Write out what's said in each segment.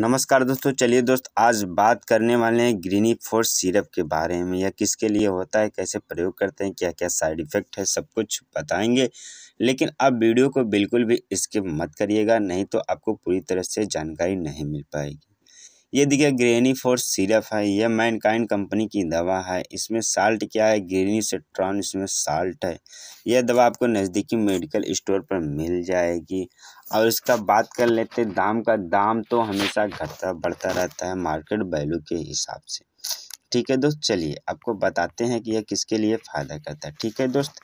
नमस्कार दोस्तों चलिए दोस्त आज बात करने वाले हैं ग्रीनी फोर्स सिरप के बारे में यह किसके लिए होता है कैसे प्रयोग करते हैं क्या क्या साइड इफ़ेक्ट है सब कुछ बताएंगे लेकिन आप वीडियो को बिल्कुल भी स्किप मत करिएगा नहीं तो आपको पूरी तरह से जानकारी नहीं मिल पाएगी ये देखिए ग्रेनी फोर्स सिरप है यह मैनकाइंड कंपनी की दवा है इसमें साल्ट क्या है ग्रेनी सेट्रॉन इसमें साल्ट है यह दवा आपको नज़दीकी मेडिकल स्टोर पर मिल जाएगी और इसका बात कर लेते दाम का दाम तो हमेशा घटता बढ़ता रहता है मार्केट वैल्यू के हिसाब से ठीक है दोस्त चलिए आपको बताते हैं कि यह किसके लिए फ़ायदा करता है ठीक है दोस्त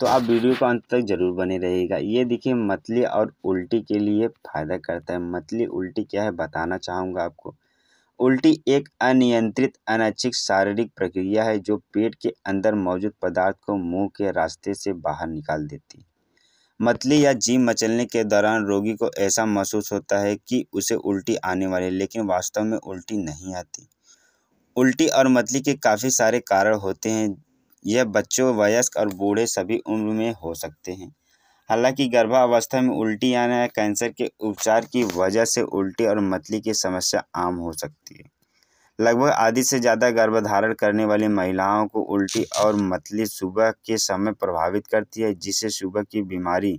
तो आप वीडियो को अंत तक जरूर बने रहेगा ये देखिए मतली और उल्टी के लिए फ़ायदा करता है मतली उल्टी क्या है बताना चाहूँगा आपको उल्टी एक अनियंत्रित अनैच्छिक शारीरिक प्रक्रिया है जो पेट के अंदर मौजूद पदार्थ को मुंह के रास्ते से बाहर निकाल देती है मतली या जीम मचलने के दौरान रोगी को ऐसा महसूस होता है कि उसे उल्टी आने वाली है लेकिन वास्तव में उल्टी नहीं आती उल्टी और मतली के काफ़ी सारे कारण होते हैं यह बच्चों वयस्क और बूढ़े सभी उम्र में हो सकते हैं हालांकि गर्भावस्था में उल्टी आना या कैंसर के उपचार की वजह से उल्टी और मतली की समस्या आम हो सकती है लगभग आधी से ज़्यादा गर्भधारण करने वाली महिलाओं को उल्टी और मतली सुबह के समय प्रभावित करती है जिससे सुबह की बीमारी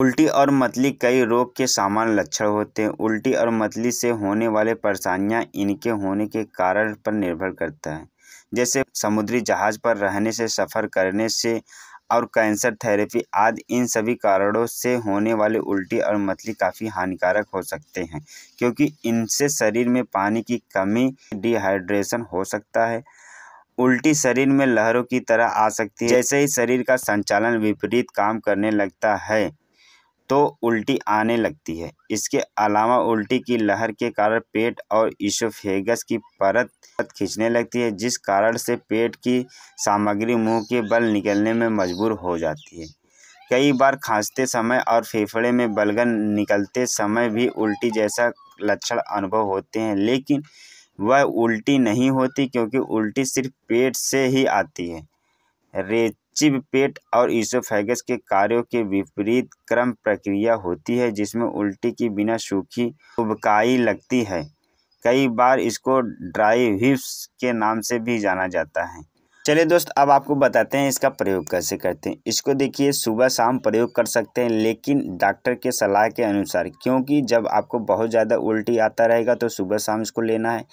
उल्टी और मतली कई रोग के सामान्य लक्षण होते हैं उल्टी और मतली से होने वाले परेशानियां इनके होने के कारण पर निर्भर करता है जैसे समुद्री जहाज़ पर रहने से सफ़र करने से और कैंसर थेरेपी आदि इन सभी कारणों से होने वाले उल्टी और मतली काफ़ी हानिकारक हो सकते हैं क्योंकि इनसे शरीर में पानी की कमी डिहाइड्रेशन हो सकता है उल्टी शरीर में लहरों की तरह आ सकती है जैसे ही शरीर का संचालन विपरीत काम करने लगता है तो उल्टी आने लगती है इसके अलावा उल्टी की लहर के कारण पेट और इशोफेगस की परत खींचने लगती है जिस कारण से पेट की सामग्री मुंह के बल निकलने में मजबूर हो जाती है कई बार खांसते समय और फेफड़े में बलगन निकलते समय भी उल्टी जैसा लक्षण अनुभव होते हैं लेकिन वह उल्टी नहीं होती क्योंकि उल्टी सिर्फ पेट से ही आती है रेत चिब पेट और ईसोफेगस के कार्यों के विपरीत क्रम प्रक्रिया होती है जिसमें उल्टी की बिना सूखी उबकाई लगती है कई बार इसको ड्राई हिप्स के नाम से भी जाना जाता है चलिए दोस्त अब आपको बताते हैं इसका प्रयोग कैसे करते हैं इसको देखिए सुबह शाम प्रयोग कर सकते हैं लेकिन डॉक्टर के सलाह के अनुसार क्योंकि जब आपको बहुत ज़्यादा उल्टी आता रहेगा तो सुबह शाम इसको लेना है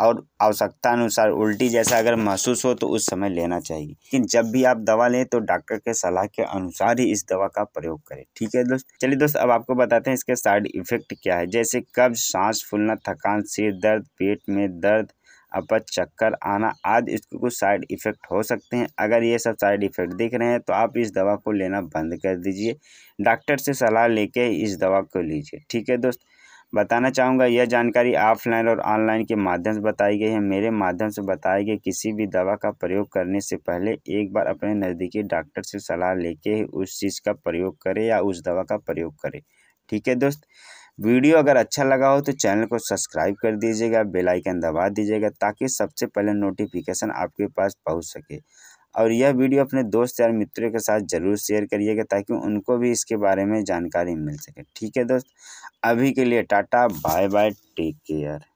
और आवश्यकता अनुसार उल्टी जैसा अगर महसूस हो तो उस समय लेना चाहिए लेकिन जब भी आप दवा लें तो डॉक्टर के सलाह के अनुसार ही इस दवा का प्रयोग करें ठीक है दोस्त चलिए दोस्त अब आपको बताते हैं इसके साइड इफेक्ट क्या है जैसे कब्ज सांस फूलना थकान सिर दर्द पेट में दर्द अपच चक्कर आना आदि इसके कुछ साइड इफ़ेक्ट हो सकते हैं अगर ये सब साइड इफ़ेक्ट दिख रहे हैं तो आप इस दवा को लेना बंद कर दीजिए डॉक्टर से सलाह लेके इस दवा को लीजिए ठीक है दोस्त बताना चाहूँगा यह जानकारी ऑफलाइन और ऑनलाइन के माध्यम से बताई गई है मेरे माध्यम से बताए गए किसी भी दवा का प्रयोग करने से पहले एक बार अपने नज़दीकी डॉक्टर से सलाह लेके ही उस चीज़ का प्रयोग करें या उस दवा का प्रयोग करें ठीक है दोस्त वीडियो अगर अच्छा लगा हो तो चैनल को सब्सक्राइब कर दीजिएगा बेलाइकन दबा दीजिएगा ताकि सबसे पहले नोटिफिकेशन आपके पास पहुँच सके और यह वीडियो अपने दोस्त यार मित्रों के साथ ज़रूर शेयर करिएगा ताकि उनको भी इसके बारे में जानकारी मिल सके ठीक है दोस्त अभी के लिए tata bye bye take care